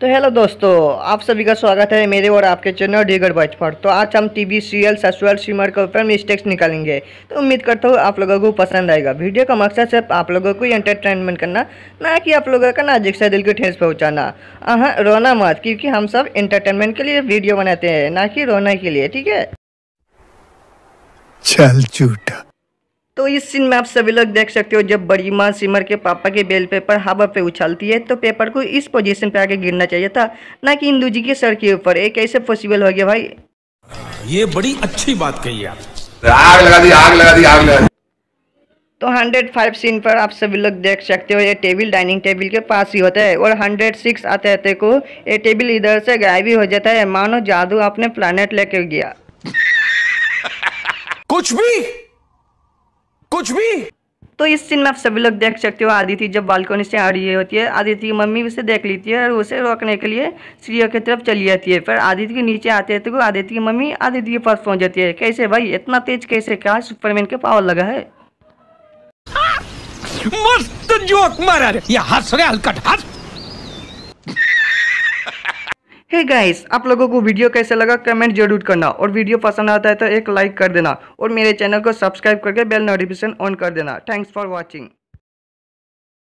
तो हेलो दोस्तों आप सभी का स्वागत है मेरे और आपके चैनल डीगर बॉयज पर तो आज हम टीवी सीरियल ससुराल सीमर के ऊपर मिस्टेक्स निकालेंगे तो उम्मीद करता हूँ आप लोगों को पसंद आएगा वीडियो का मकसद सिर्फ आप लोगों को एंटरटेनमेंट करना ना कि आप लोगों का नाजिक से दिल को ठेस पहुँचाना हाँ रोना मत क्योंकि हम सब इंटरटेनमेंट के लिए वीडियो बनाते हैं ना कि रोना के लिए ठीक है चल झूठा तो इस सीन में आप सभी लोग देख सकते हो जब बड़ी माँ सिमर के पापा के बेल पेपर हवा पे उछालती है तो पेपर को इस पोजीशन पे आके गिरना चाहिए था ना कि इंदू जी के सर के ऊपर एक ऐसे पॉसिबल हो गया भाई ये बड़ी अच्छी बात कही आग लगा दी आग लगा दी आग लगा दी तो 105 सीन पर आप सभी लोग देख सकते हो ये टेबल डाइनिंग टेबल के पास ही होता है और 106 आते आते को ये टेबल इधर से गायब ही हो जाता है मानो जादू अपने प्लानट लेके गया कुछ भी कुछ भी तो इस सीन में आप सभी लोग देख सकते हो आदिति जब बालकोनी से आ रही होती है आदिति की मम्मी उसे देख लेती है और उसे रोकने के लिए सीढ़ियों की तरफ चली जाती है फिर आदिति के नीचे आते हैं तो आदिति की मम्मी आदिति के पास पहुंच जाती है कैसे भाई इतना तेज कैसे क्या सुपरमैन के पावर लगा है मस्त जोक मारा रे ये हंस रहे हलकट हंस हे hey गाइस आप लोगों को वीडियो कैसे लगा कमेंट जरूर करना और वीडियो पसंद आता है तो एक लाइक कर देना और मेरे चैनल को सब्सक्राइब करके बेल नोटिफिकेशन ऑन कर देना थैंक्स फॉर वॉचिंग